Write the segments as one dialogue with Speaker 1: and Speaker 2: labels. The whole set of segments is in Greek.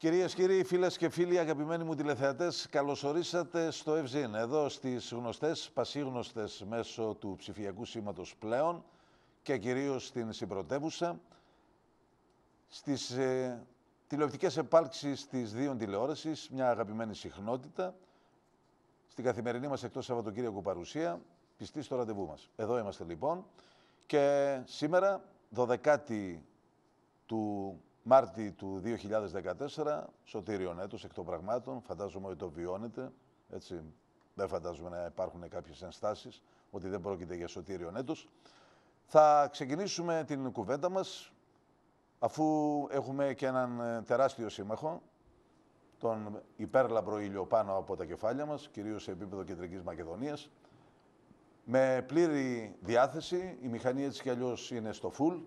Speaker 1: Κυρίες, κύριοι, φίλες και φίλοι, αγαπημένοι μου τηλεθεατές, καλωσορίσατε στο Ευζήν. Εδώ στις γνωστές, πασίγνωστες μέσω του ψηφιακού σήματος πλέον και κυρίως στην συμπρωτεύουσα, στις ε, τηλεοπτικές επάλξεις της Δίων Τηλεόραση, μια αγαπημένη συχνότητα, στην καθημερινή μας εκτός Σαββατοκύριακου παρουσία, πιστή στο ραντεβού μας. Εδώ είμαστε λοιπόν και σήμερα, 12η του Μάρτι του 2014, Σωτήριο έτος εκ των πραγμάτων, φαντάζομαι ότι το βιώνετε, έτσι, δεν φαντάζομαι να υπάρχουν κάποιες ενστάσεις, ότι δεν πρόκειται για Σωτήριο έτος. Θα ξεκινήσουμε την κουβέντα μας, αφού έχουμε και έναν ε, τεράστιο σύμμαχο, τον υπέρλαμπρο ήλιο πάνω από τα κεφάλια μας, κυρίως σε επίπεδο Κεντρικής Μακεδονίας. Με πλήρη διάθεση, η μηχανή έτσι κι αλλιώς είναι στο full,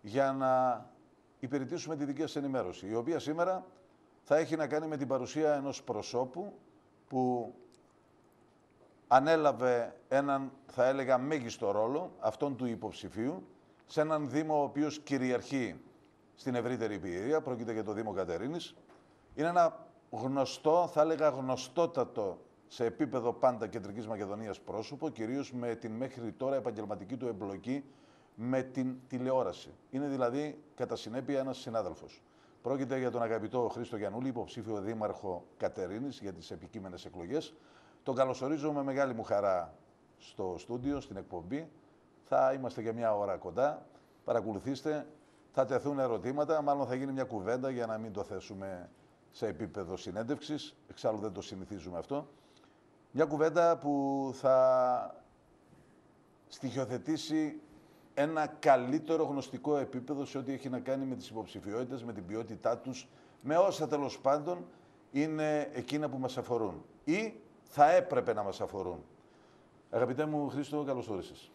Speaker 1: για να υπηρετήσουμε τη δική σας ενημέρωση, η οποία σήμερα θα έχει να κάνει με την παρουσία ενός προσώπου που ανέλαβε έναν, θα έλεγα, μέγιστο ρόλο, αυτόν του υποψηφίου, σε έναν Δήμο ο οποίος κυριαρχεί στην ευρύτερη υπηρεία, πρόκειται για το Δήμο Κατερίνης. Είναι ένα γνωστό, θα έλεγα γνωστότατο σε επίπεδο πάντα κεντρικής Μακεδονίας πρόσωπο, κυρίως με την μέχρι τώρα επαγγελματική του εμπλοκή με την τηλεόραση. Είναι δηλαδή κατά συνέπεια ένας συνάδελφος. Πρόκειται για τον αγαπητό Χρήστο Γιανούλη, υποψήφιο δήμαρχο Κατερίνης για τις επικείμενες εκλογές. Τον καλωσορίζω με μεγάλη μου χαρά στο στούντιο, στην εκπομπή. Θα είμαστε για μια ώρα κοντά. Παρακολουθήστε. Θα τεθούν ερωτήματα. Μάλλον θα γίνει μια κουβέντα για να μην το θέσουμε σε επίπεδο συνέντευξης. Εξάλλου δεν το συνηθίζουμε αυτό. Μια κουβέντα που θα στοιχειοθετήσει ένα καλύτερο γνωστικό επίπεδο σε ό,τι έχει να κάνει με τις υποψηφιότητες, με την ποιότητά τους, με όσα τέλος πάντων είναι εκείνα που μας αφορούν ή θα έπρεπε να μας αφορούν. Αγαπητέ μου Χρήστο, καλώς όρισες.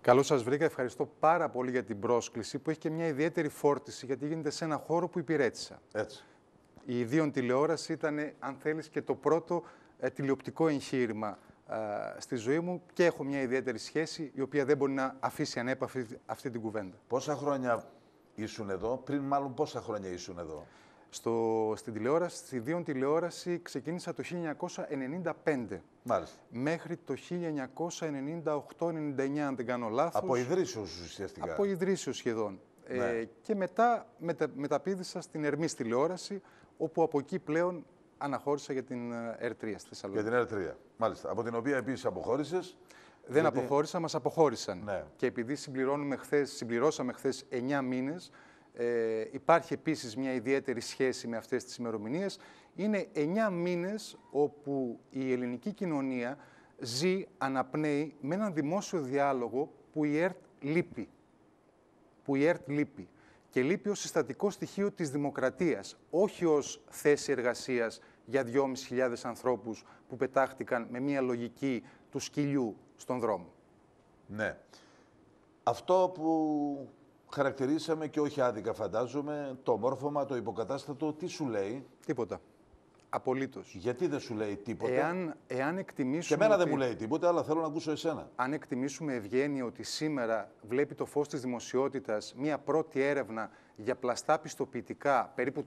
Speaker 2: Καλώς σας βρήκα. Ευχαριστώ πάρα πολύ για την πρόσκληση που έχει και μια ιδιαίτερη φόρτιση γιατί γίνεται σε ένα χώρο που υπηρέτησα. Έτσι. Η ιδίων τηλεόραση ήταν, αν θέλεις, και το πρώτο ε, τηλεοπτικό εγχείρημα ε, στη ζωή μου και έχω μια ιδιαίτερη σχέση η οποία δεν μπορεί να αφήσει ανέπαφη αυτή την κουβέντα. Πόσα χρόνια ήσουν εδώ, πριν μάλλον πόσα χρόνια ήσουν εδώ. Στο, στην τηλεόραση, στη Δίον τηλεόραση ξεκίνησα το 1995. Μάλιστα. Μέχρι το 1998-99, αν δεν κάνω λάθος. Από
Speaker 1: ιδρύσεως ουσιαστικά. Από
Speaker 2: ιδρύσεως σχεδόν. Ε, ναι. και μετά μετα, μεταπίδησα στην Ερμή τηλεόραση, όπου από εκεί πλέον αναχώρησα για την ε, R3 στη Θεσσαλονίκη. Για την R3, μάλιστα. Από την οποία επίσης αποχώρησες. Δεν αποχώρησα, μας αποχώρησαν. Ναι. Και επειδή συμπληρώνουμε χθες, συμπληρώσαμε χθες 9 μήνες, ε, υπάρχει επίσης μια ιδιαίτερη σχέση με αυτές τις ημερομηνίες. Είναι 9 μήνες όπου η ελληνική κοινωνία ζει, αναπνέει με έναν δημόσιο διάλογο που η ΕΡΤ λείπει. Που η ΕΡΤ λείπει. Και λείπει ως συστατικό στοιχείο της δημοκρατίας, όχι ως θέση εργασίας για 2.500 ανθρώπους
Speaker 1: που πετάχτηκαν με μια λογική του σκυλιού στον δρόμο. Ναι. Αυτό που χαρακτηρίσαμε και όχι άδικα φαντάζομαι, το μόρφωμα, το υποκατάστατο, τι σου λέει. Τίποτα. Απολύτως. Γιατί δεν σου λέει τίποτα. Εάν,
Speaker 2: εάν εκτιμήσουμε. Και εμένα δεν μου λέει
Speaker 1: τίποτα, αλλά θέλω να ακούσω εσένα. Αν εκτιμήσουμε ευγένεια ότι
Speaker 2: σήμερα βλέπει το φως της δημοσιότητας μία πρώτη έρευνα για πλαστά πιστοποιητικά περίπου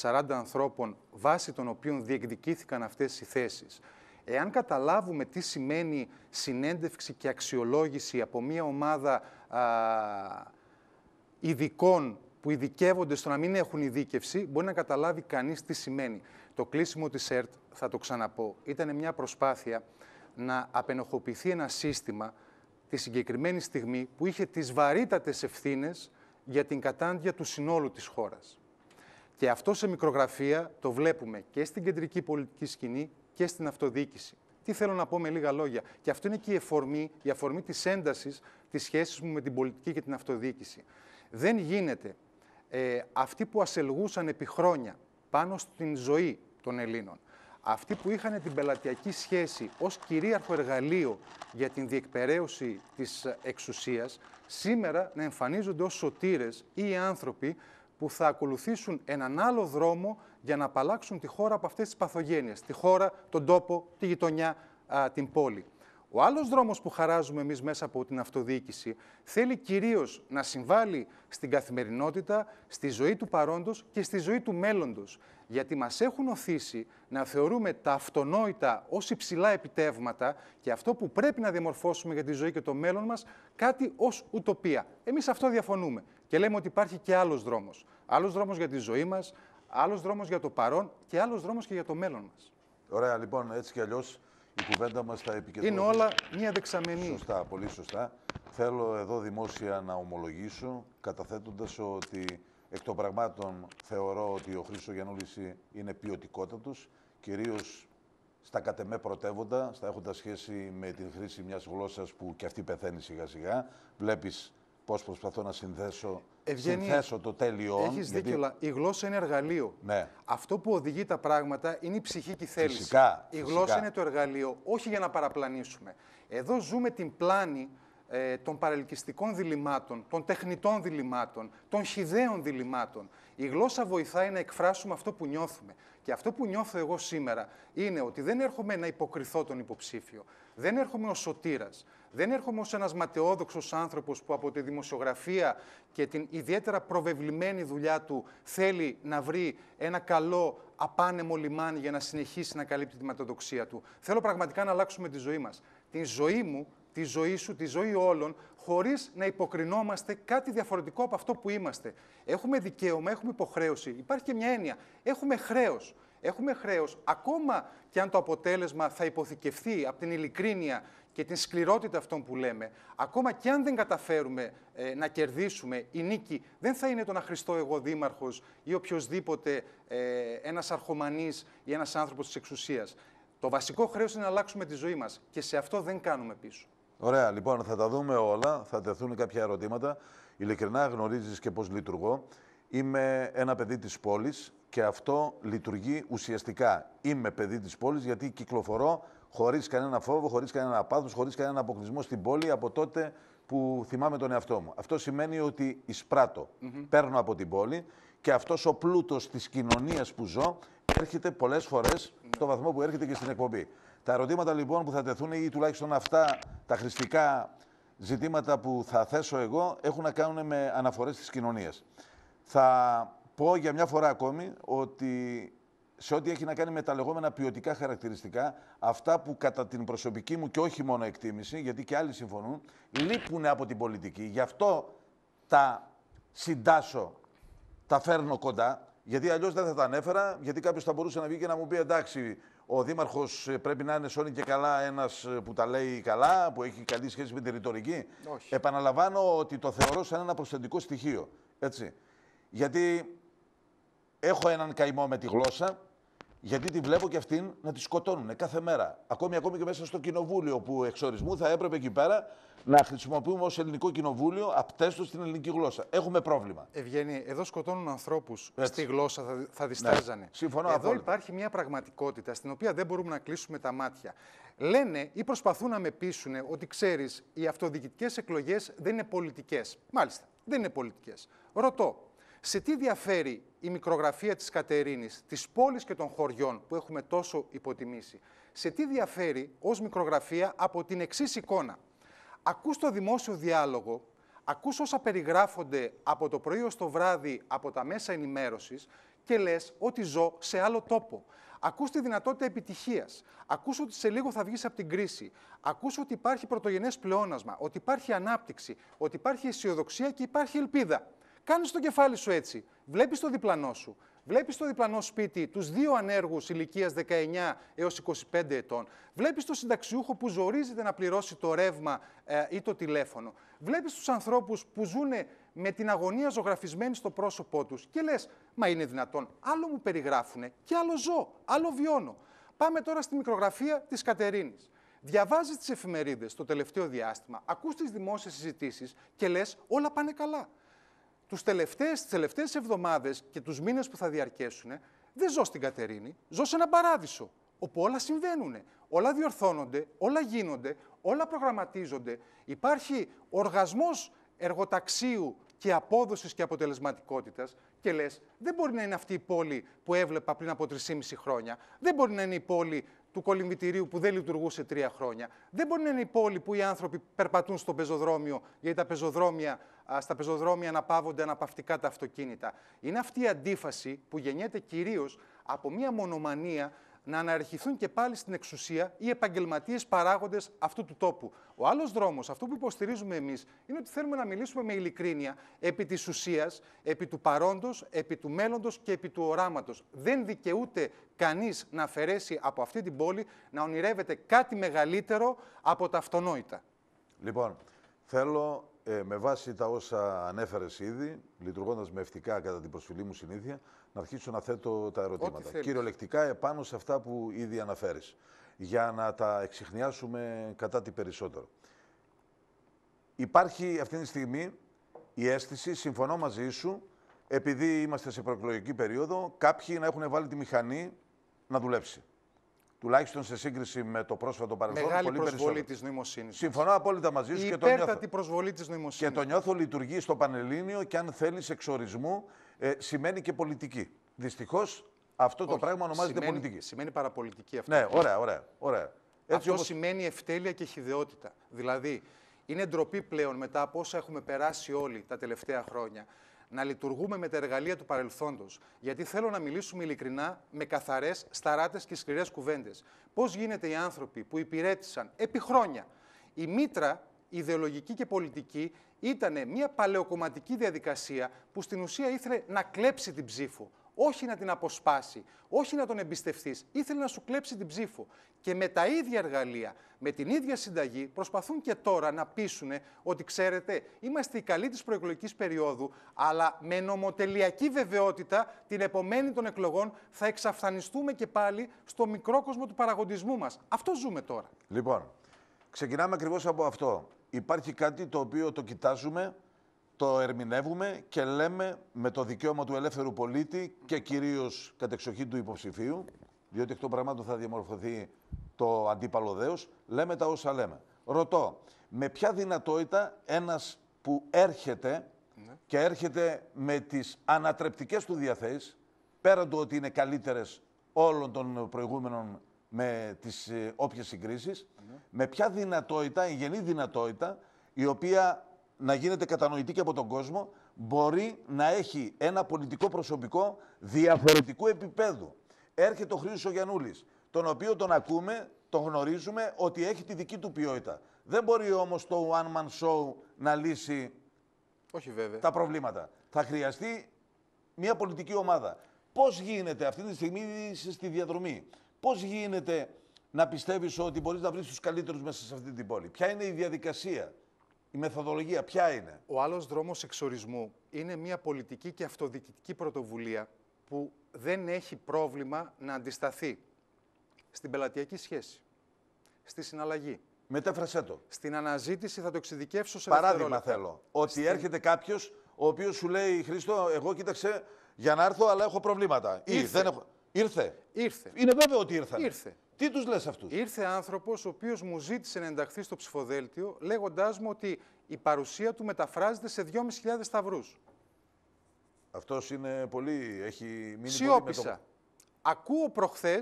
Speaker 2: 30-40 ανθρώπων βάσει των οποίων διεκδικήθηκαν αυτές οι θέσεις. Εάν καταλάβουμε τι σημαίνει συνέντευξη και αξιολόγηση από μια ομάδα α, ειδικών που ειδικεύονται στο να μην έχουν ειδίκευση, μπορεί να καταλάβει κανείς τι σημαίνει. Το κλείσιμο της ΕΡΤ, θα το ξαναπώ, ήταν μια προσπάθεια να απενοχοποιηθεί ένα σύστημα τη συγκεκριμένη στιγμή που είχε τις βαρύτατες ευθύνες για την κατάντια του συνόλου της χώρας. Και αυτό σε μικρογραφία το βλέπουμε και στην κεντρική πολιτική σκηνή και στην αυτοδιοίκηση. Τι θέλω να πω με λίγα λόγια. Και αυτό είναι και η αφορμή, η αφορμή της έντασης της σχέσης μου με την πολιτική και την αυτοδιοίκηση. Δεν γίνεται ε, αυτοί που ασελγούσαν επί χρόνια πάνω στην ζωή των Ελλήνων, αυτοί που είχαν την πελατειακή σχέση ως κυρίαρχο εργαλείο για την διεκπαιρέωση της εξουσίας, σήμερα να εμφανίζονται ως σωτήρες ή άνθρωποι που θα ακολουθήσουν έναν άλλο δρόμο για να απαλλάξουν τη χώρα από αυτές τις παθογένειες, τη χώρα, τον τόπο, τη γειτονιά, την πόλη. Ο άλλος δρόμος που χαράζουμε εμείς μέσα από την αυτοδιοίκηση θέλει κυρίως να συμβάλλει στην καθημερινότητα, στη ζωή του παρόντος και στη ζωή του μέλλοντος. Γιατί μας έχουν οθήσει να θεωρούμε τα αυτονόητα ως υψηλά επιτεύγματα και αυτό που πρέπει να διαμορφώσουμε για τη ζωή και το μέλλον μας κάτι ως ουτοπία. Εμείς αυτό διαφωνούμε και λέμε ότι υπάρχει και άλλος δρόμος. Άλλος δρόμος για τη ζωή μας, άλλος δρόμος για το παρόν και άλλος δρόμος και για το μέλλον μας. Ωραία,
Speaker 1: λοιπόν, έτσι κι αλλιώς η κουβέντα μας θα Είναι όλα μια δεξαμενή. Σωστά, πολύ σωστά. Θέλω εδώ δημόσια να ομολογήσω, καταθέτοντας ότι εκ των πραγμάτων θεωρώ ότι ο χρήσο Γιανούληση είναι ποιοτικότατος, κυρίως στα κατεμέ πρωτεύοντα, στα έχοντας σχέση με την χρήση μιας γλώσσας που και αυτή πεθαίνει σιγά-σιγά. Βλέπεις πώς προσπαθώ να συνθέσω, συνθέσω το τέλειο. Έχεις γιατί... δίκιο, αλλά η
Speaker 2: γλώσσα είναι εργαλείο.
Speaker 1: Ναι. Αυτό που οδηγεί τα πράγματα είναι η ψυχική θέληση. Φυσικά, η φυσικά. γλώσσα είναι
Speaker 2: το εργαλείο, όχι για να παραπλανήσουμε. Εδώ ζούμε την πλάνη ε, των παρελκυστικών διλημάτων, των τεχνητών διλημάτων, των χιδαίων διλημάτων. Η γλώσσα βοηθάει να εκφράσουμε αυτό που νιώθουμε. Και αυτό που νιώθω εγώ σήμερα είναι ότι δεν έρχομαι να υποκριθώ τον υποψήφιο. Δεν έρχομαι ο σωτήρας. Δεν έρχομαι ως ένας ματαιόδοξος άνθρωπος που από τη δημοσιογραφία και την ιδιαίτερα προβεβλημένη δουλειά του θέλει να βρει ένα καλό απάνεμο λιμάνι για να συνεχίσει να καλύπτει τη ματαιοδοξία του. Θέλω πραγματικά να αλλάξουμε τη ζωή μας. Την ζωή μου, τη ζωή σου, τη ζωή όλων, χωρίς να υποκρινόμαστε κάτι διαφορετικό από αυτό που είμαστε. Έχουμε δικαίωμα, έχουμε υποχρέωση. Υπάρχει και μια έννοια. Έχουμε χρέος. Έχουμε χρέος, ακόμα και αν το αποτέλεσμα θα υποθηκευθεί από την ειλικρίνεια και την σκληρότητα αυτών που λέμε, ακόμα και αν δεν καταφέρουμε ε, να κερδίσουμε, η νίκη δεν θα είναι το να χρηστώ εγώ δήμαρχος ή οποιοδήποτε ε, ένας αρχομανής ή ένας άνθρωπος της εξουσίας. Το βασικό χρέος είναι να αλλάξουμε τη ζωή μας και σε αυτό δεν κάνουμε πίσω.
Speaker 1: Ωραία, λοιπόν, θα τα δούμε όλα. Θα τεθούν κάποια ερωτήματα. Ειλικρινά γνωρίζεις και πώς λειτουργώ. Είμαι ένα παιδί της πόλης και αυτό λειτουργεί ουσιαστικά. Είμαι παιδί της πόλης γιατί κυκλοφορώ χωρίς κανένα φόβο, χωρίς κανένα πάθος, χωρίς κανένα αποκλεισμό στην πόλη από τότε που θυμάμαι τον εαυτό μου. Αυτό σημαίνει ότι εισπράττω, mm -hmm. παίρνω από την πόλη και αυτός ο πλούτος της κοινωνίας που ζω έρχεται πολλές φορές mm -hmm. στο βαθμό που έρχεται και στην εκπομπή. Τα ερωτήματα λοιπόν που θα τεθούν ή τουλάχιστον αυτά τα χρηστικά ζητήματα που θα θέσω εγώ έχουν να κάνουν με αναφορές της κοινωνίας. Θα πω για μια φορά ακόμη ότι σε ό,τι έχει να κάνει με τα λεγόμενα ποιοτικά χαρακτηριστικά, αυτά που κατά την προσωπική μου και όχι μόνο εκτίμηση, γιατί και άλλοι συμφωνούν, λείπουν από την πολιτική. Γι' αυτό τα συντάσω, τα φέρνω κοντά, γιατί αλλιώς δεν θα τα ανέφερα, γιατί κάποιος θα μπορούσε να βγει και να μου πει εντάξει, ο Δήμαρχος ε, πρέπει να είναι σώνει και καλά ένας ε, που τα λέει καλά, που έχει καλή σχέση με τη ρητορική. Επαναλαμβάνω ότι το θεωρώ σαν ένα προσθετικό στοιχείο. Έτσι. Γιατί έχω έναν καημό με τη γλώσσα, γιατί τη βλέπω και αυτήν να τη σκοτώνουν κάθε μέρα. Ακόμη, ακόμη και μέσα στο κοινοβούλιο που εξορισμού θα έπρεπε εκεί πέρα να χρησιμοποιούμε ως ελληνικό κοινοβούλιο απτέστο στην ελληνική γλώσσα. Έχουμε πρόβλημα. Ευγενή, εδώ σκοτώνουν ανθρώπους
Speaker 2: στη γλώσσα, θα, θα ναι, διστάζανε. Ναι. Συμφωνώ Εδώ υπάρχει μια πραγματικότητα στην οποία δεν μπορούμε να κλείσουμε τα μάτια. Λένε ή προσπαθούν να με πείσουν ότι ξέρεις, οι αυτοδιοικητικές εκλογές δεν είναι πολιτικές. Μάλιστα, δεν είναι πολιτικές. Ρωτώ, σε τι διαφέρει η μικρογραφία της Κατερίνης, της πόλης και των χωριών που έχουμε τόσο υποτιμήσει. Σε τι διαφέρει ως μικρογραφία από την εξής εικόνα. Ακούς το δημόσιο διάλογο, ακούς όσα περιγράφονται από το πρωί ως το βράδυ από τα μέσα ενημέρωσης και λες ότι ζω σε άλλο τόπο. Ακούς τη δυνατότητα επιτυχίας. Ακούς ότι σε λίγο θα βγεις από την κρίση. Ακούς ότι υπάρχει πρωτογενές πλεόνασμα, ότι υπάρχει ανάπτυξη, ότι υπάρχει αισιοδοξία και υπάρχει ελπίδα. Κάνεις το κεφάλι σου έτσι. Βλέπεις το διπλανό σου. Βλέπεις το διπλανό σπίτι, τους δύο ανέργους ηλικίας 19 έω 25 ετών. Βλέπεις το συνταξιούχο που ζορίζεται να πληρώσει το ρεύμα ε, ή το τηλέφωνο. Βλέπεις τους ανθρώπους που ζουν με την αγωνία ζωγραφισμένη στο πρόσωπό τους και λες: Μα είναι δυνατόν. Άλλο μου περιγράφουνε και άλλο ζω, άλλο βιώνω. Πάμε τώρα στη μικρογραφία της Κατερίνης. Διαβάζει τις εφημερίδες το τελευταίο διάστημα, ακούς τις δημόσιες συζητήσεις και λες: Όλα πάνε καλά τους τελευταίες, τις τελευταίες εβδομάδες και τους μήνες που θα διαρκέσουν, δεν ζω στην Κατερίνη, ζω σε ένα παράδεισο, όπου όλα συμβαίνουν, όλα διορθώνονται, όλα γίνονται, όλα προγραμματίζονται. Υπάρχει οργασμός εργοταξίου και απόδοσης και αποτελεσματικότητας και λες, δεν μπορεί να είναι αυτή η πόλη που έβλεπα πριν από 3,5 χρόνια, δεν μπορεί να είναι η πόλη του κολυμβητηρίου που δεν λειτουργούσε τρία χρόνια, δεν μπορεί να είναι η πόλη που οι άνθρωποι περπατούν στο πεζοδρόμιο γιατί τα πεζοδρόμια στα πεζοδρόμια να πάβονται αναπαυτικά τα αυτοκίνητα. Είναι αυτή η αντίφαση που γεννιέται κυρίως από μια μονομανία να αναρχηθούν και πάλι στην εξουσία οι επαγγελματίες παράγοντες αυτού του τόπου. Ο άλλος δρόμος, αυτό που υποστηρίζουμε εμείς, είναι ότι θέλουμε να μιλήσουμε με ειλικρίνεια επί της ουσίας, επί του παρόντος, επί του μέλλοντος και επί του οράματος. Δεν δικαιούται κανείς να αφαιρέσει από αυτή την πόλη να ονειρεύεται κάτι μεγαλύτερο από τα αυτονόητα.
Speaker 1: Λοιπόν, θέλω ε, με βάση τα όσα ανέφερες ήδη, λειτουργώντας με ευτικά κατά την προσφυλή μου συνήθεια, να αρχίσω να θέτω τα ερωτήματα. Κυριολεκτικά επάνω σε αυτά που ήδη αναφέρεις. Για να τα εξηχνιάσουμε κατά τι περισσότερο. Υπάρχει αυτή τη στιγμή η αίσθηση, συμφωνώ μαζί σου, επειδή είμαστε σε προεκλογική περίοδο, κάποιοι να έχουν βάλει τη μηχανή να δουλέψει τουλάχιστον σε σύγκριση με το πρόσφατο παρελθόν. Μεγάλη πολύ προσβολή
Speaker 2: της νοημοσύνης. Συμφωνώ
Speaker 1: απόλυτα μαζί σου και το νιώθω. προσβολή της νοημοσύνης. Και το νιώθω λειτουργεί στο Πανελλήνιο και αν θέλεις εξορισμού ε, σημαίνει και πολιτική. Δυστυχώς αυτό το πράγμα ονομάζεται σημαίνει, πολιτική. Σημαίνει παραπολιτική
Speaker 2: αυτό. Ναι, ωραία, ωραία. ωραία. Έτσι αυτό σημαίνει ευτέλεια και χιδεότητα. Δηλαδή, είναι ντροπή πλέον μετά από όσα έχουμε περάσει όλοι τα τελευταία χρόνια να λειτουργούμε με τα εργαλεία του παρελθόντος. Γιατί θέλω να μιλήσουμε ειλικρινά με καθαρές, σταράτες και σκληρές κουβέντες. Πώς γίνεται οι άνθρωποι που υπηρέτησαν επί χρόνια η μήτρα ιδεολογική και πολιτική ήταν μια παλαιοκομματική διαδικασία που στην ουσία ήθελε να κλέψει την ψήφο όχι να την αποσπάσει, όχι να τον εμπιστευτείς. Ήθελε να σου κλέψει την ψήφο. Και με τα ίδια εργαλεία, με την ίδια συνταγή, προσπαθούν και τώρα να πείσουν ότι ξέρετε, είμαστε οι καλοί της προεκλογικής περίοδου, αλλά με νομοτελειακή βεβαιότητα την επομένη των εκλογών θα εξαφανιστούμε και πάλι στο μικρό κόσμο του παραγοντισμού
Speaker 1: μας. Αυτό ζούμε τώρα. Λοιπόν, ξεκινάμε ακριβώς από αυτό. Υπάρχει κάτι το οποίο το κοιτάζουμε το ερμηνεύουμε και λέμε με το δικαίωμα του ελεύθερου πολίτη και κυρίως κατεξοχήν του υποψηφίου, διότι εκ των πραγμάτων θα διαμορφωθεί το αντίπαλο δέος, λέμε τα όσα λέμε. Ρωτώ, με ποια δυνατότητα ένας που έρχεται ναι. και έρχεται με τις ανατρεπτικές του διαθέσεις, πέραν του ότι είναι καλύτερες όλων των προηγούμενων με τις ε, όποιες συγκρίσεις, ναι. με ποια δυνατότητα, η γενή δυνατότητα, η οποία να γίνεται κατανοητή και από τον κόσμο, μπορεί να έχει ένα πολιτικό προσωπικό διαφορετικού επίπεδου. Έρχεται ο Χρήστος Γιαννούλης, τον οποίο τον ακούμε, τον γνωρίζουμε ότι έχει τη δική του ποιότητα. Δεν μπορεί όμως το one man show να λύσει Όχι, τα προβλήματα. Θα χρειαστεί μια πολιτική ομάδα. Πώς γίνεται αυτή τη στιγμή στη διαδρομή, πώς γίνεται να πιστεύεις ότι μπορείς να βρεις τους καλύτερους μέσα σε αυτή την πόλη. Ποια είναι η διαδικασία. Η μεθοδολογία ποια είναι. Ο άλλος δρόμος εξορισμού είναι μια πολιτική και αυτοδιοικητική πρωτοβουλία
Speaker 2: που δεν έχει πρόβλημα να αντισταθεί στην πελατειακή
Speaker 1: σχέση, στη συναλλαγή. Μετέφρασέ το. Στην αναζήτηση θα το εξειδικεύσω σε Παράδειγμα θέλω. Ότι έρχεται κάποιος ο οποίος σου λέει Χρήστο, εγώ κοίταξε για να έρθω, αλλά έχω προβλήματά. Ήρθε. δεν Ήρθε. Ήρθε. Είναι βέβαιο ότι ήρθε. Ήρθε. Τι τους λες
Speaker 2: αυτούς. Ήρθε άνθρωπος ο οποίος μου ζήτησε να ενταχθεί στο ψηφοδέλτιο, λέγοντάς μου ότι η παρουσία του μεταφράζεται σε 2.500 σταυρούς. Αυτός είναι πολύ. Έχει μείνει Σιώπησα. Πολύ Σιώπησα. το... Ακούω προχθές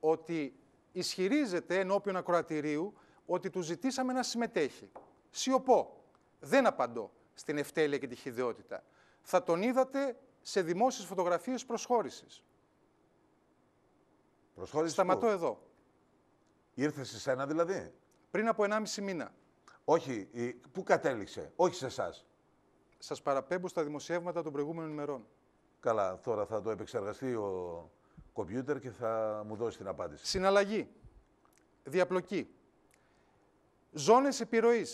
Speaker 2: ότι ισχυρίζεται ενώπιον ακροατηρίου ότι του ζητήσαμε να συμμετέχει. Σιωπώ. Δεν απαντώ στην ευτέλεια και τη χειδαιότητα. Θα τον είδατε σε δημόσιες φωτογραφίες προσχώρησης. Προσχώρησης Σταματώ εδώ. Ήρθε σε σένα δηλαδή. Πριν από 1,5 μήνα. Όχι, πού κατέληξε,
Speaker 1: όχι σε εσάς. Σας παραπέμπω στα δημοσιεύματα των προηγούμενων ημερών. Καλά, τώρα θα το επεξεργαστεί ο κομπιούτερ και θα μου δώσει την απάντηση. Συναλλαγή. Διαπλοκή. Ζώνες επιρροής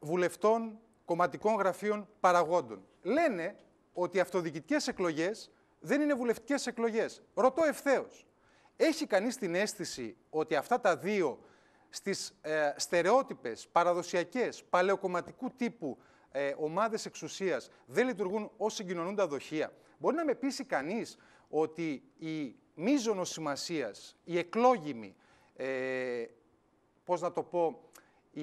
Speaker 1: βουλευτών,
Speaker 2: κομματικών γραφείων, παραγόντων. Λένε ότι οι αυτοδιοικητικές εκλογές δεν είναι βουλευτικές εκλογές. Ρωτώ ευθέως. Έχει κανείς την αίσθηση ότι αυτά τα δύο στις ε, στερεότυπες, παραδοσιακές, παλαιοκομματικού τύπου ε, ομάδες εξουσίας δεν λειτουργούν ως τα δοχεία. Μπορεί να με πείσει κανείς ότι η μίζωνος σημασίας, η εκλόγιμη, ε, πώς να το πω, η,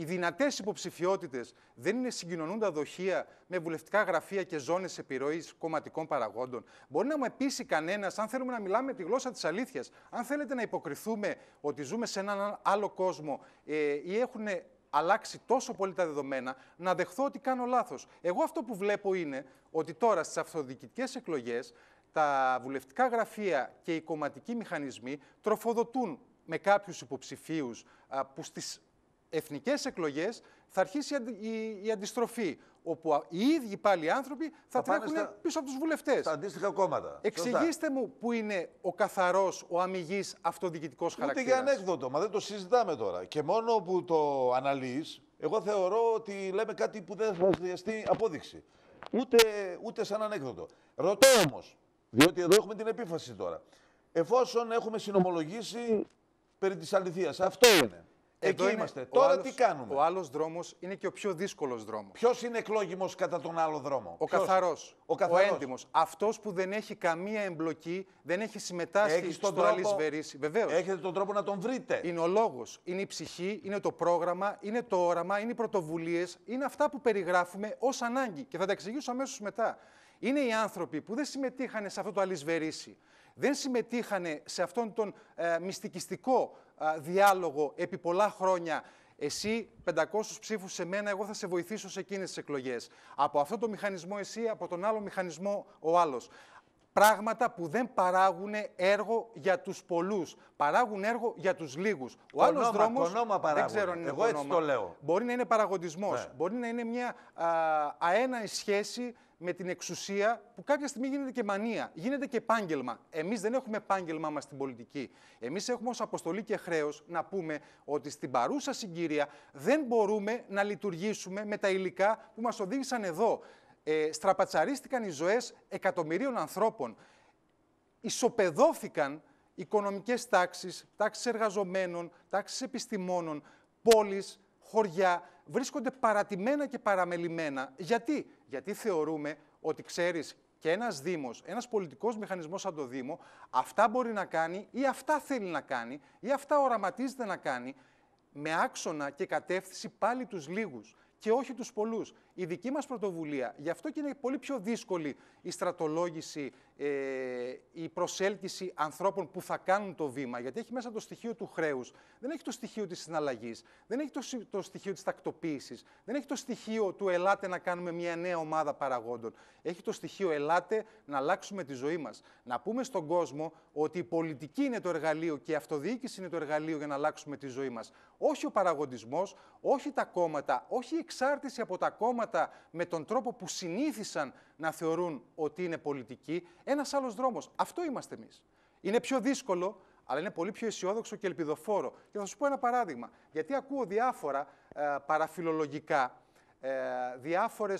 Speaker 2: οι δυνατές υποψηφιότητες δεν είναι συγκοινωνούντα δοχεία με βουλευτικά γραφεία και ζώνες επιρροής κομματικών παραγόντων. Μπορεί να μου πείσει κανένας, αν θέλουμε να μιλάμε τη γλώσσα της αλήθειας, αν θέλετε να υποκριθούμε ότι ζούμε σε έναν άλλο κόσμο ε, ή έχουν αλλάξει τόσο πολύ τα δεδομένα, να δεχθώ ότι κάνω λάθος. Εγώ αυτό που βλέπω είναι ότι τώρα στις αυτοδιοικητικές εκλογές τα βουλευτικά γραφεία και οι κομματικοί μηχανισμοί τροφοδοτούν με κάποιους υποψηφίους που στις εθνικές εκλογές θα αρχίσει η, αντιστροφή, όπου οι ίδιοι πάλι άνθρωποι θα, θα τρέχουν πίσω από τους βουλευτές. Τα αντίστοιχα
Speaker 1: κόμματα. Εξηγήστε
Speaker 2: μου που είναι ο καθαρός, ο αμυγής αυτοδιοικητικός χαρακτήρας. Ούτε για
Speaker 1: ανέκδοτο, μα δεν το συζητάμε τώρα. Και μόνο που το αναλύεις, εγώ θεωρώ ότι λέμε κάτι που δεν θα χρειαστεί απόδειξη. Ούτε, ούτε σαν ανέκδοτο. Ρωτώ όμως, διότι εδώ έχουμε την επίφαση τώρα. Εφόσον έχουμε συνομολογήσει περί της αληθείας, αυτό είναι. Εκεί είμαστε. Τώρα τι κάνουμε. Ο άλλος δρόμος είναι και ο πιο δύσκολος δρόμος. Ποιος είναι εκλόγιμος κατά τον άλλο δρόμο. Ο καθαρός. Ο, καθαρός. ο έντιμος.
Speaker 2: Αυτός που δεν έχει καμία εμπλοκή, δεν έχει συμμετάσχει στο τρόπο... αλυσβερίσι. Βεβαίως. Έχετε τον τρόπο να τον βρείτε. Είναι ο λόγος. Είναι η ψυχή, είναι το πρόγραμμα, είναι το όραμα, είναι οι πρωτοβουλίες. Είναι αυτά που περιγράφουμε ως ανάγκη. Και θα τα εξηγήσω αμέσως μετά. Είναι οι άνθρωποι που δεν συμμετείχαν σε αυτό το αλυσβερίσι. Δεν συμμετείχαν σε αυτόν τον ε, μυστικιστικό διάλογο επί πολλά χρόνια. Εσύ 500 ψήφους σε μένα, εγώ θα σε βοηθήσω σε εκείνες τις εκλογές. Από αυτό το μηχανισμό εσύ, από τον άλλο μηχανισμό ο άλλος. Πράγματα που δεν παράγουν έργο για τους πολλούς. Παράγουν έργο για τους λίγους. Ο άλλος δρόμος. Δεν ξέρω αν είναι Εγώ έτσι το λέω. Μπορεί να είναι παραγωγισμός. Ναι. Μπορεί να είναι μια αέναη σχέση με την εξουσία που κάποια στιγμή γίνεται και μανία, γίνεται και επάγγελμα. Εμείς δεν έχουμε επάγγελμά μας στην πολιτική. Εμείς έχουμε ως αποστολή και χρέος να πούμε ότι στην παρούσα συγκυρία δεν μπορούμε να λειτουργήσουμε με τα υλικά που μας οδήγησαν εδώ. Ε, στραπατσαρίστηκαν οι ζωές εκατομμυρίων ανθρώπων. Ισοπεδώθηκαν οικονομικές τάξεις, τάξεις εργαζομένων, τάξεις επιστημόνων, πόλεις, χωριά. Βρίσκονται παρατημένα και παραμελημένα. Γιατί, γιατί θεωρούμε ότι ξέρεις και ένας Δήμος, ένας πολιτικός μηχανισμός σαν το Δήμο, αυτά μπορεί να κάνει ή αυτά θέλει να κάνει ή αυτά οραματίζεται να κάνει με άξονα και κατεύθυνση πάλι τους λίγους και όχι τους πολλούς. Η δική μας πρωτοβουλία, γι' αυτό και είναι πολύ πιο δύσκολη η στρατολόγηση, ε, η προσέλκυση ανθρώπων που θα κάνουν το βήμα, γιατί έχει μέσα το στοιχείο του χρέους, δεν έχει το στοιχείο της συναλλαγής, δεν έχει το, στοιχείο της τακτοποίησης, δεν έχει το στοιχείο του ελάτε να κάνουμε μια νέα ομάδα παραγόντων. Έχει το στοιχείο ελάτε να αλλάξουμε τη ζωή μας. Να πούμε στον κόσμο ότι η πολιτική είναι το εργαλείο και η αυτοδιοίκηση είναι το εργαλείο για να αλλάξουμε τη ζωή μας. Όχι ο παραγοντισμό, όχι τα κόμματα, όχι η εξάρτηση από τα κόμματα με τον τρόπο που συνήθισαν να θεωρούν ότι είναι πολιτική. Ένας άλλος δρόμος. Αυτό είμαστε εμείς. Είναι πιο δύσκολο, αλλά είναι πολύ πιο αισιόδοξο και ελπιδοφόρο. Και θα σα πω ένα παράδειγμα. Γιατί ακούω διάφορα ε, παραφιλολογικά, ε, διάφορες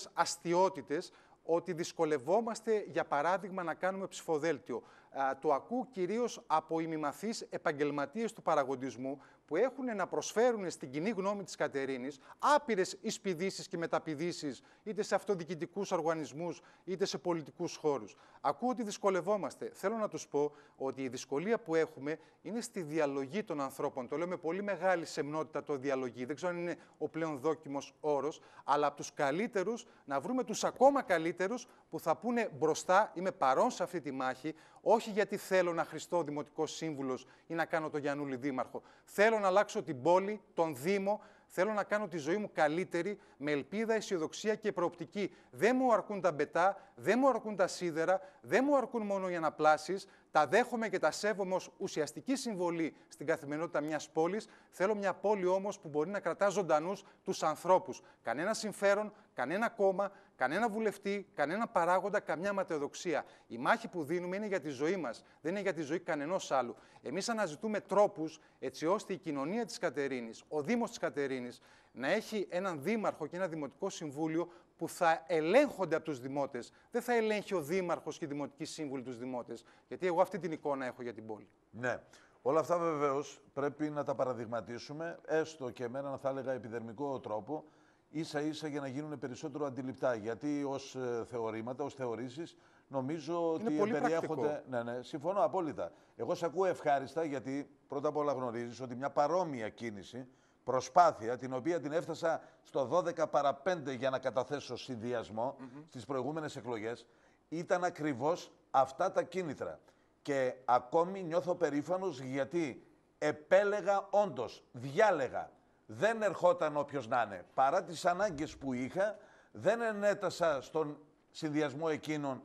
Speaker 2: ότι δυσκολευόμαστε, για παράδειγμα, να κάνουμε ψηφοδέλτιο. Ε, το ακούω κυρίως από ημιμαθείς επαγγελματίες του παραγοντισμού, που έχουν να προσφέρουν στην κοινή γνώμη της Κατερίνης άπειρες εισπηδήσεις και μεταπηδήσεις είτε σε αυτοδιοικητικούς οργανισμούς είτε σε πολιτικούς χώρους. Ακούω ότι δυσκολευόμαστε. Θέλω να τους πω ότι η δυσκολία που έχουμε είναι στη διαλογή των ανθρώπων. Το λέω με πολύ μεγάλη σεμνότητα το διαλογή. Δεν ξέρω αν είναι ο πλέον δόκιμος όρος, αλλά από τους καλύτερους να βρούμε τους ακόμα καλύτερους που θα πούνε μπροστά, είμαι παρόν σε αυτή τη μάχη, όχι γιατί θέλω να χρηστώ δημοτικός σύμβουλος ή να κάνω τον Γιανούλη Δήμαρχο. Θέλω να αλλάξω την πόλη, τον Δήμο, θέλω να κάνω τη ζωή μου καλύτερη, με ελπίδα, αισιοδοξία και προοπτική. Δεν μου αρκούν τα μπετά, δεν μου αρκούν τα σίδερα, δεν μου αρκούν μόνο οι αναπλάσεις, τα δέχομαι και τα σέβομαι ως ουσιαστική συμβολή στην καθημερινότητα μιας πόλης. Θέλω μια πόλη όμως που μπορεί να κρατά ζωντανούς τους ανθρώπους. Κανένα συμφέρον, κανένα κόμμα, κανένα βουλευτή, κανένα παράγοντα, καμιά ματαιοδοξία. Η μάχη που δίνουμε είναι για τη ζωή μας, δεν είναι για τη ζωή κανενός άλλου. Εμείς αναζητούμε τρόπους έτσι ώστε η κοινωνία της Κατερίνης, ο Δήμος της Κατερίνης, να έχει έναν δήμαρχο και ένα δημοτικό συμβούλιο που θα ελέγχονται από τους δημότες. Δεν
Speaker 1: θα ελέγχει ο Δήμαρχος και η Δημοτική Σύμβουλη τους δημότες. Γιατί εγώ αυτή την εικόνα έχω για την πόλη. Ναι. Όλα αυτά βεβαίως πρέπει να τα παραδειγματίσουμε, έστω και με έναν θα έλεγα επιδερμικό τρόπο, ίσα ίσα για να γίνουν περισσότερο αντιληπτά. Γιατί ως ε, θεωρήματα, ως θεωρήσεις, νομίζω ότι πολύ περιέχονται. Ναι, ναι, συμφωνώ απόλυτα. Εγώ σε ακούω ευχάριστα, γιατί πρώτα απ' όλα γνωρίζεις ότι μια παρόμοια κίνηση προσπάθεια την οποία την έφτασα στο 12 παρα 5 για να καταθέσω συνδυασμό mm-hmm. στις προηγούμενες εκλογές, ήταν ακριβώς αυτά τα κίνητρα. Και ακόμη νιώθω περήφανος γιατί επέλεγα όντως, διάλεγα. Δεν ερχόταν όποιος να είναι. Παρά τις ανάγκες που είχα, δεν ενέτασα στον συνδυασμό εκείνων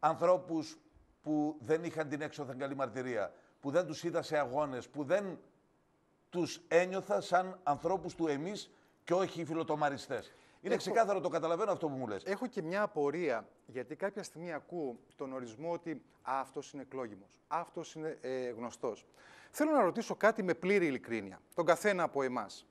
Speaker 1: ανθρώπους που δεν είχαν την έξωθεν καλή μαρτυρία, που δεν τους είδα σε αγώνες, που δεν τους ένιωθα σαν ανθρώπους του εμείς και όχι φιλοτομαριστές. Είναι Έχω... ξεκάθαρο, το καταλαβαίνω αυτό που μου λες. Έχω και μια απορία, γιατί
Speaker 2: κάποια στιγμή ακούω τον ορισμό ότι αυτός είναι εκλόγιμος, αυτός είναι ε, γνωστός. Θέλω να ρωτήσω κάτι με πλήρη ειλικρίνεια, τον καθένα από εμάς.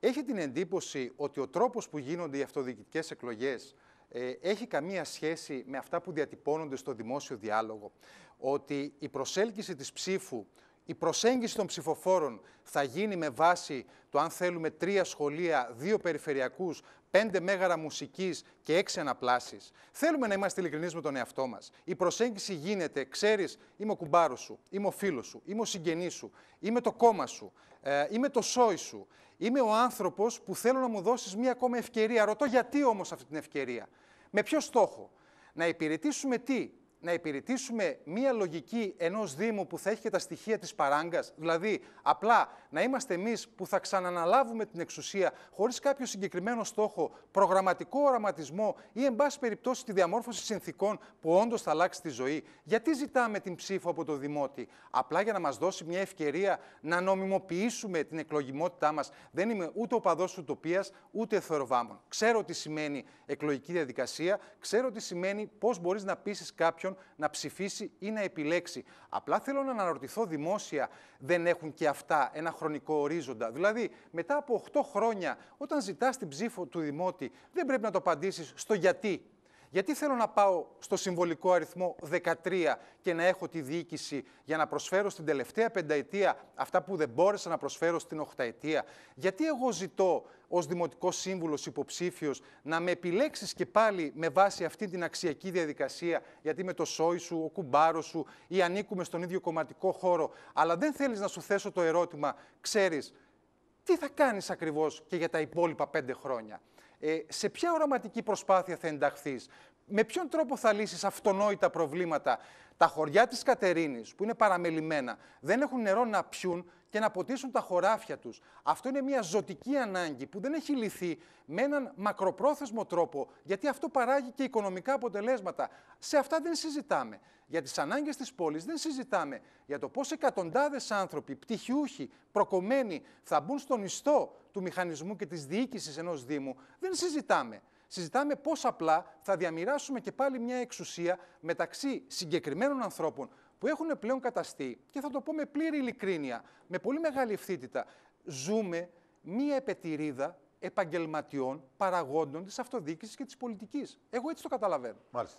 Speaker 2: Έχει την εντύπωση ότι ο τρόπος που γίνονται οι αυτοδιοικητικές εκλογές ε, έχει καμία σχέση με αυτά που διατυπώνονται στο δημόσιο διάλογο. Ότι η προσέλκυση της ψήφου η προσέγγιση των ψηφοφόρων θα γίνει με βάση το αν θέλουμε τρία σχολεία, δύο περιφερειακούς, πέντε μέγαρα μουσικής και έξι αναπλάσεις. Θέλουμε να είμαστε ειλικρινείς με τον εαυτό μας. Η προσέγγιση γίνεται, ξέρεις, είμαι ο κουμπάρος σου, είμαι ο φίλος σου, είμαι ο συγγενής σου, είμαι το κόμμα σου, ε, είμαι το σόι σου, είμαι ο άνθρωπος που θέλω να μου δώσεις μία ακόμα ευκαιρία. Ρωτώ γιατί όμως αυτή την ευκαιρία. Με ποιο στόχο. Να υπηρετήσουμε τι, να υπηρετήσουμε μία λογική ενός Δήμου που θα έχει και τα στοιχεία της παράγκας, δηλαδή απλά να είμαστε εμείς που θα ξαναναλάβουμε την εξουσία χωρίς κάποιο συγκεκριμένο στόχο, προγραμματικό οραματισμό ή, εν πάση περιπτώσει, τη διαμόρφωση συνθήκων που όντως θα αλλάξει τη ζωή. Γιατί ζητάμε την ψήφο από το Δημότη, απλά για να μας δώσει μια ευκαιρία να νομιμοποιήσουμε την εκλογιμότητά μας. Δεν είμαι ούτε οπαδό ουτοπίας, ούτε θορβάμων. Ξέρω τι σημαίνει εκλογική διαδικασία, ξέρω τι σημαίνει πώς μπορείς να πείσει κάποιον να ψηφίσει ή να επιλέξει. Απλά θέλω να αναρωτηθώ δημόσια, δεν έχουν και αυτά ένα χρονικό ορίζοντα. Δηλαδή, μετά από 8 χρόνια, όταν ζητάς την ψήφο του Δημότη, δεν πρέπει να το απαντήσεις στο γιατί. Γιατί θέλω να πάω στο συμβολικό αριθμό 13 και να έχω τη διοίκηση για να προσφέρω στην τελευταία πενταετία αυτά που δεν μπόρεσα να προσφέρω στην οχταετία. Γιατί εγώ ζητώ ως δημοτικός σύμβουλος υποψήφιος να με επιλέξεις και πάλι με βάση αυτή την αξιακή διαδικασία γιατί με το σόι σου, ο κουμπάρος σου ή ανήκουμε στον ίδιο κομματικό χώρο αλλά δεν θέλεις να σου θέσω το ερώτημα, ξέρεις, τι θα κάνεις ακριβώς και για τα υπόλοιπα πέντε χρόνια. Ε, σε ποια οραματική προσπάθεια θα ενταχθείς, με ποιον τρόπο θα λύσεις αυτονόητα προβλήματα. Τα χωριά της Κατερίνης που είναι παραμελημένα δεν έχουν νερό να πιούν και να ποτίσουν τα χωράφια τους. Αυτό είναι μια ζωτική ανάγκη που δεν έχει λυθεί με έναν μακροπρόθεσμο τρόπο, γιατί αυτό παράγει και οικονομικά αποτελέσματα. Σε αυτά δεν συζητάμε. Για τις ανάγκες της πόλης δεν συζητάμε. Για το πώς εκατοντάδες άνθρωποι, πτυχιούχοι, προκομμένοι, θα μπουν στον ιστό του μηχανισμού και της διοίκησης ενός Δήμου, δεν συζητάμε. Συζητάμε πώς απλά θα διαμοιράσουμε και πάλι μια εξουσία μεταξύ συγκεκριμένων ανθρώπων που έχουν πλέον καταστεί, και θα το πω με πλήρη ειλικρίνεια, με πολύ μεγάλη ευθύτητα, ζούμε μία επετηρίδα επαγγελματιών, παραγόντων της αυτοδίκησης και της πολιτικής. Εγώ έτσι το καταλαβαίνω. Μάλιστα.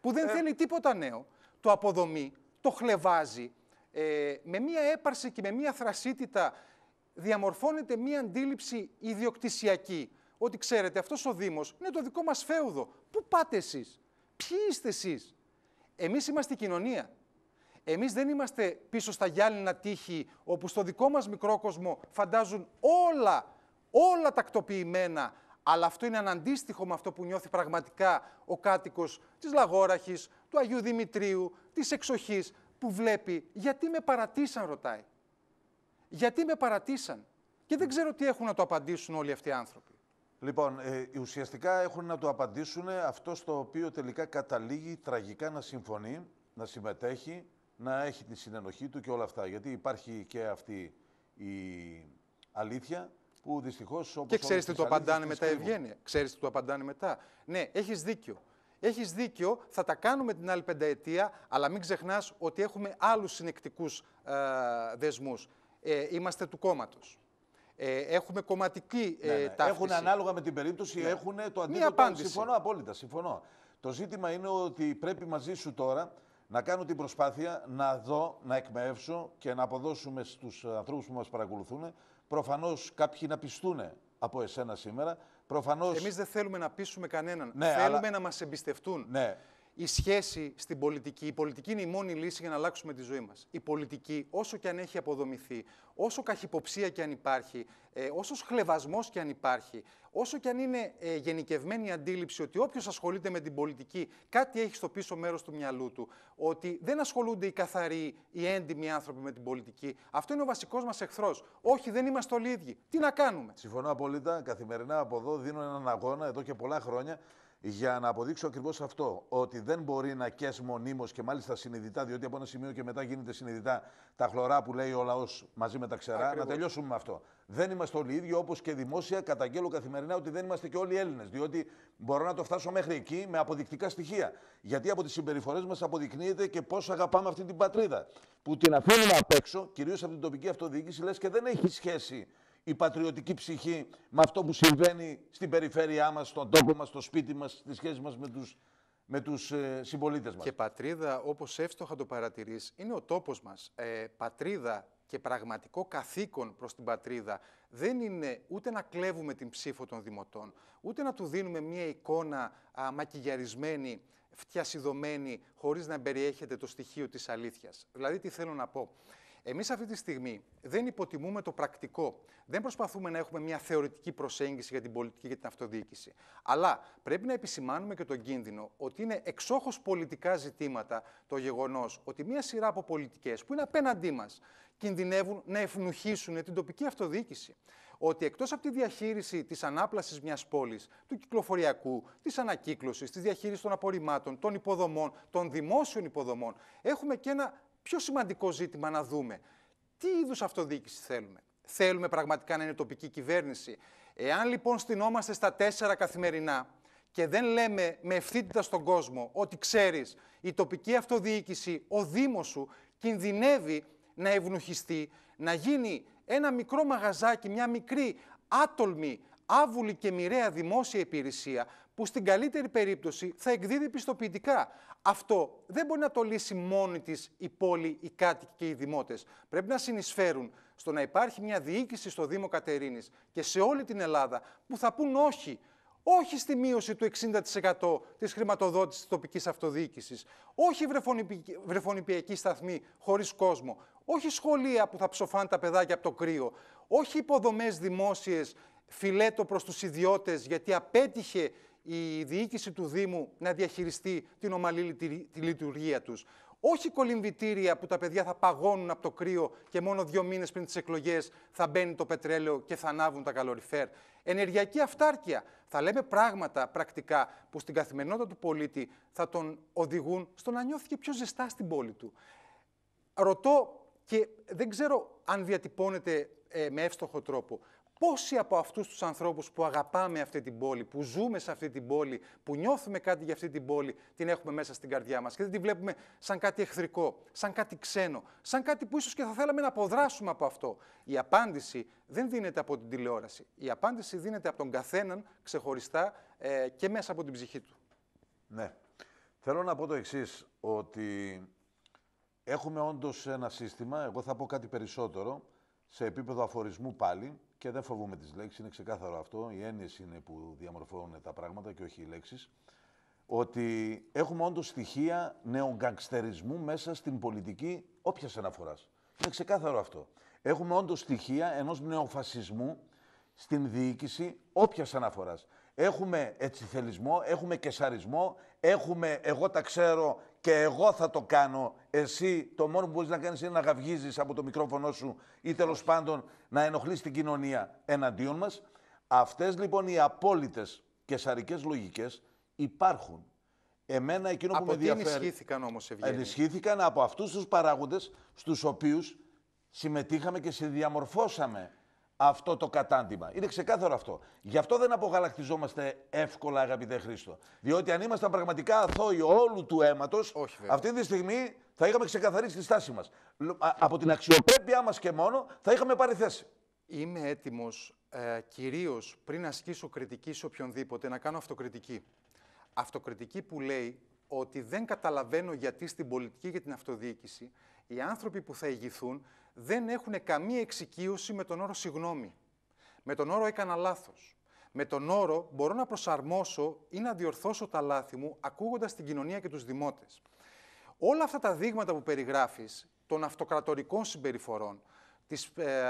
Speaker 2: Που δεν ε, θέλει τίποτα νέο. Το αποδομεί, το χλεβάζει. Ε, με μία έπαρση και με μία θρασίτητα διαμορφώνεται μία αντίληψη ιδιοκτησιακή. Ότι ξέρετε, αυτός ο Δήμος είναι το δικό μας φέουδο. Πού πάτε εσείς, Ποιοι είστε εσείς. Εμείς είμαστε η κοινωνία. Εμείς δεν είμαστε πίσω στα γυάλινα τείχη, όπου στο δικό μας μικρό κόσμο φαντάζουν όλα, όλα τακτοποιημένα, αλλά αυτό είναι αναντίστοιχο με αυτό που νιώθει πραγματικά ο κάτοικος της Λαγόραχης, του Αγίου Δημητρίου, της Εξοχής, που βλέπει «Γιατί με παρατήσαν» ρωτάει.
Speaker 1: «Γιατί με παρατήσαν» και δεν ξέρω τι έχουν να το απαντήσουν όλοι αυτοί οι άνθρωποι. Λοιπόν, ε, ουσιαστικά έχουν να το απαντήσουν αυτό στο οποίο τελικά καταλήγει τραγικά να συμφωνεί, να συμμετέχει να έχει τη συνενοχή του και όλα αυτά. Γιατί υπάρχει και αυτή η αλήθεια που δυστυχώς. Και ξέρεις τι του απαντάνε μετά, Ευγένεια.
Speaker 2: Ξέρεις τι του απαντάνε μετά. Ναι, έχεις δίκιο. Έχεις δίκιο, θα τα κάνουμε την άλλη πενταετία, αλλά μην ξεχνάς ότι έχουμε άλλους συνεκτικούς ε,
Speaker 1: δεσμούς. Ε, είμαστε του κόμματος. Ε, έχουμε κομματική ε, ναι, ναι. ταύτιση. Έχουν ανάλογα με την περίπτωση, ναι. έχουν το αντίθετο. Συμφωνώ απόλυτα. Συμφωνώ. Το ζήτημα είναι ότι πρέπει μαζί σου τώρα να κάνω την προσπάθεια να δω, να εκμεύσω και να αποδώσουμε στους ανθρώπους που μας παρακολουθούν. Προφανώς κάποιοι να πιστούν από εσένα σήμερα. Προφανώς... Εμείς δεν θέλουμε να πείσουμε κανέναν. Ναι, θέλουμε να μας εμπιστευτούν. Ναι η
Speaker 2: σχέση στην πολιτική. Η πολιτική είναι η μόνη λύση για να αλλάξουμε τη ζωή μας. Η πολιτική, όσο και αν έχει αποδομηθεί, όσο καχυποψία και αν υπάρχει, ε, όσο χλεβασμό και αν υπάρχει, όσο και αν είναι ε, γενικευμένη η αντίληψη ότι όποιος ασχολείται με την πολιτική κάτι έχει στο πίσω μέρος του μυαλού του, ότι δεν ασχολούνται οι καθαροί, οι έντιμοι άνθρωποι με την πολιτική.
Speaker 1: Αυτό είναι ο βασικός μας εχθρός. Όχι, δεν είμαστε όλοι ίδιοι. Τι να κάνουμε. Συμφωνώ απόλυτα. Καθημερινά από εδώ δίνω έναν αγώνα εδώ και πολλά χρόνια για να αποδείξω ακριβώς αυτό, ότι δεν μπορεί να κες μονίμως και μάλιστα συνειδητά, διότι από ένα σημείο και μετά γίνεται συνειδητά τα χλωρά που λέει ο λαός μαζί με τα ξερά, να τελειώσουμε με αυτό. Δεν είμαστε όλοι ίδιοι, όπως και δημόσια καταγγέλλω καθημερινά ότι δεν είμαστε και όλοι Έλληνες. Διότι μπορώ να το φτάσω μέχρι εκεί με αποδεικτικά στοιχεία. Γιατί από τις συμπεριφορές μας αποδεικνύεται και πόσο αγαπάμε αυτή την πατρίδα. Που την αφήνουμε απ' έξω, κυρίως από την τοπική αυτοδιοίκηση, λες και δεν έχει σχέση η πατριωτική ψυχή με αυτό που συμβαίνει στην περιφέρειά μας, στον τόπο μας, στο σπίτι μας, στη σχέση μας με τους, με τους ε, συμπολίτες μας. Και
Speaker 2: πατρίδα, όπως εύστοχα το παρατηρείς, είναι ο τόπος μας. Ε, πατρίδα και πραγματικό καθήκον προς την πατρίδα δεν είναι ούτε να κλέβουμε την ψήφο των δημοτών, ούτε να του δίνουμε μια εικόνα α, μακιγιαρισμένη, φτιασιδωμένη, χωρίς να περιέχεται το στοιχείο της αλήθειας. Δηλαδή, τι θέλω να πω. Εμείς αυτή τη στιγμή δεν υποτιμούμε το πρακτικό. Δεν προσπαθούμε να έχουμε μια θεωρητική προσέγγιση για την πολιτική και την αυτοδιοίκηση. Αλλά πρέπει να επισημάνουμε και τον κίνδυνο ότι είναι εξόχως πολιτικά ζητήματα το γεγονός ότι μια σειρά από πολιτικές που είναι απέναντί μας κινδυνεύουν να ευνουχίσουν την τοπική αυτοδιοίκηση. Ότι εκτός από τη διαχείριση της ανάπλασης μιας πόλης, του κυκλοφοριακού, της ανακύκλωσης, της διαχείρισης των απορριμμάτων, των υποδομών, των δημόσιων υποδομών, έχουμε και ένα πιο σημαντικό ζήτημα να δούμε. Τι είδους αυτοδιοίκηση θέλουμε. Θέλουμε πραγματικά να είναι τοπική κυβέρνηση. Εάν λοιπόν στυνόμαστε στα τέσσερα καθημερινά και δεν λέμε με ευθύτητα στον κόσμο ότι ξέρεις η τοπική αυτοδιοίκηση, ο Δήμος σου κινδυνεύει να ευνουχιστεί, να γίνει ένα μικρό μαγαζάκι, μια μικρή άτολμη άβουλη και μοιραία δημόσια υπηρεσία που στην καλύτερη περίπτωση θα εκδίδει πιστοποιητικά. Αυτό δεν μπορεί να το λύσει μόνη της η πόλη, οι κάτοικοι και οι δημότες. Πρέπει να συνεισφέρουν στο να υπάρχει μια διοίκηση στο Δήμο Κατερίνης και σε όλη την Ελλάδα που θα πούν όχι. Όχι στη μείωση του 60% της χρηματοδότησης της τοπικής αυτοδιοίκησης. Όχι βρεφονιπιακή σταθμή χωρίς κόσμο. Όχι σχολεία που θα ψοφάνε τα παιδάκια από το κρύο. Όχι υποδομές δημόσιες φιλέτο προς τους ιδιώτες, γιατί απέτυχε η διοίκηση του Δήμου να διαχειριστεί την ομαλή τη λειτουργία τους. Όχι κολυμβητήρια που τα παιδιά θα παγώνουν από το κρύο και μόνο δύο μήνες πριν τις εκλογές θα μπαίνει το πετρέλαιο και θα ανάβουν τα καλοριφέρ. Ενεργειακή αυτάρκεια. Θα λέμε πράγματα πρακτικά που στην καθημερινότητα του πολίτη θα τον οδηγούν στο να νιώθει και πιο ζεστά στην πόλη του. Ρωτώ και δεν ξέρω αν διατυπώνεται ε, με εύστοχο τρόπο. Πόσοι από αυτούς τους ανθρώπους που αγαπάμε αυτή την πόλη, που ζούμε σε αυτή την πόλη, που νιώθουμε κάτι για αυτή την πόλη, την έχουμε μέσα στην καρδιά μας και δεν τη βλέπουμε σαν κάτι εχθρικό, σαν κάτι ξένο, σαν κάτι που ίσως και θα θέλαμε να αποδράσουμε από αυτό. Η απάντηση δεν δίνεται από την τηλεόραση. Η απάντηση δίνεται από τον καθέναν ξεχωριστά ε, και μέσα από την ψυχή του.
Speaker 1: Ναι. Θέλω να πω το εξής ότι έχουμε όντως ένα σύστημα, εγώ θα πω κάτι περισσότερο, σε επίπεδο αφορισμού πάλι, και δεν φοβούμε τις λέξεις, είναι ξεκάθαρο αυτό. Οι έννοιες είναι που διαμορφώνουν τα πράγματα και όχι οι λέξεις. Ότι έχουμε όντως στοιχεία νεογκαγκστερισμού μέσα στην πολιτική όποιας αναφοράς. Είναι ξεκάθαρο αυτό. Έχουμε όντως στοιχεία ενός νεοφασισμού στην διοίκηση όποιας αναφοράς. Έχουμε ετσιθελισμό, έχουμε κεσαρισμό, έχουμε εγώ τα ξέρω και εγώ θα το κάνω. Εσύ το μόνο που μπορείς να κάνεις είναι να γαυγίζεις από το μικρόφωνο σου ή τέλος πάντων να ενοχλείς την κοινωνία εναντίον μας. Αυτές λοιπόν οι απόλυτες και σαρικές λογικές υπάρχουν. Εμένα εκείνο από που με ενδιαφέρει. Ενισχύθηκαν όμως, Ευγέννη. Ενισχύθηκαν από αυτούς τους παράγοντες στους οποίους συμμετείχαμε και συνδιαμορφώσαμε αυτό το κατάντημα. Είναι ξεκάθαρο αυτό. Γι' αυτό δεν απογαλακτιζόμαστε εύκολα, αγαπητέ Χρήστο. Διότι αν ήμασταν πραγματικά αθώοι όλου του αίματος, αυτή τη στιγμή θα είχαμε ξεκαθαρίσει τη στάση μας. Από την αξιοπρέπειά μας και μόνο θα είχαμε πάρει θέση. Είμαι έτοιμος ε, κυρίως πριν ασκήσω
Speaker 2: κριτική σε οποιονδήποτε να κάνω αυτοκριτική. Αυτοκριτική που λέει ότι δεν καταλαβαίνω γιατί στην πολιτική και την αυτοδιοίκηση οι άνθρωποι που θα ηγηθούν δεν έχουν καμία εξοικείωση με τον όρο συγγνώμη. Με τον όρο έκανα λάθος. Με τον όρο μπορώ να προσαρμόσω ή να διορθώσω τα λάθη μου ακούγοντας την κοινωνία και τους δημότες. Όλα αυτά τα δείγματα που περιγράφεις των αυτοκρατορικών συμπεριφορών, της ε,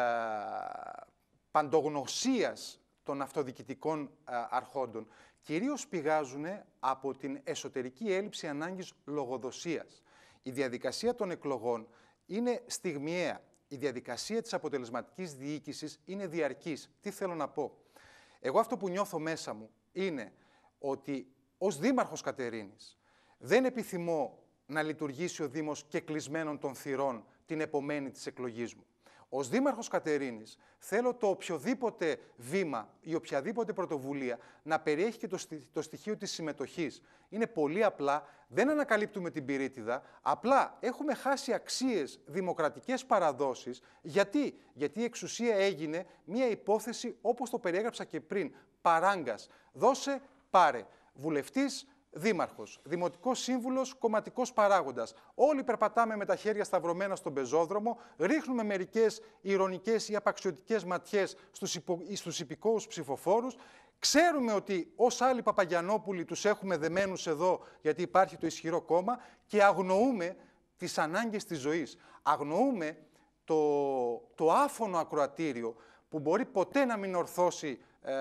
Speaker 2: παντογνωσίας των αυτοδικητικών ε, αρχόντων, κυρίως πηγάζουν από την εσωτερική έλλειψη ανάγκης λογοδοσίας. Η διαδικασία των εκλογών είναι στιγμιαία η διαδικασία της αποτελεσματικής διοίκησης είναι διαρκής. Τι θέλω να πω. Εγώ αυτό που νιώθω μέσα μου είναι ότι ως Δήμαρχος Κατερίνης δεν επιθυμώ να λειτουργήσει ο Δήμος και κλεισμένων των θυρών την επομένη της εκλογής μου. Ως Δήμαρχος Κατερίνης, θέλω το οποιοδήποτε βήμα ή οποιαδήποτε πρωτοβουλία να περιέχει και το, στοιχείο της συμμετοχής. Είναι πολύ απλά, δεν ανακαλύπτουμε την πυρίτιδα, απλά έχουμε χάσει αξίες, δημοκρατικές παραδόσεις. Γιατί? Γιατί η εξουσία έγινε μια υπόθεση όπως το περιέγραψα και πριν. Παράγκας. Δώσε, πάρε. Βουλευτής, Δήμαρχος, Δημοτικός Σύμβουλος, Κομματικός Παράγοντας. Όλοι περπατάμε με τα χέρια σταυρωμένα στον πεζόδρομο, ρίχνουμε μερικές ηρωνικές ή απαξιωτικές ματιές στους υπο... υπηκόους ψηφοφόρους. Ξέρουμε ότι ως άλλοι Παπαγιανόπουλοι τους έχουμε δεμένους εδώ γιατί υπάρχει το ισχυρό κόμμα και αγνοούμε τις ανάγκες της ζωής. Αγνοούμε το, το άφωνο ακροατήριο που μπορεί ποτέ να μην ορθώσει ε,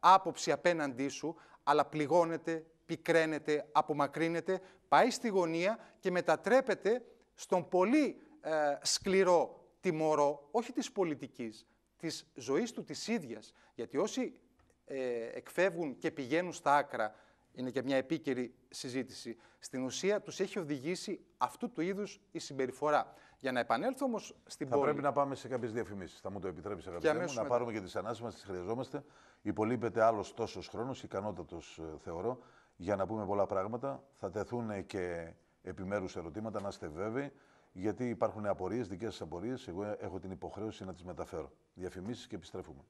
Speaker 2: άποψη απέναντί σου, αλλά πληγώνεται πικραίνεται, απομακρύνεται, πάει στη γωνία και μετατρέπεται στον πολύ ε, σκληρό τιμωρό, όχι της πολιτικής, της ζωής του της ίδιας. Γιατί όσοι ε, εκφεύγουν και πηγαίνουν στα άκρα, είναι και μια επίκαιρη συζήτηση, στην ουσία τους έχει οδηγήσει αυτού του είδους η συμπεριφορά. Για να επανέλθω όμως στην θα πόλη. Θα πρέπει να
Speaker 1: πάμε σε κάποιες διαφημίσεις. Θα μου το επιτρέψεις, αγαπητέ μου, να ναι. πάρουμε και τις ανάσεις μας, τις χρειαζόμαστε. Υπολείπεται άλλος τόσος χρόνος, ικανότατος ε, θεωρώ για να πούμε πολλά πράγματα. Θα τεθούν και επιμέρους ερωτήματα, να είστε βέβαιοι, γιατί υπάρχουν απορίες, δικές σας απορίες. Εγώ έχω την υποχρέωση να τις μεταφέρω. Διαφημίσεις και επιστρέφουμε.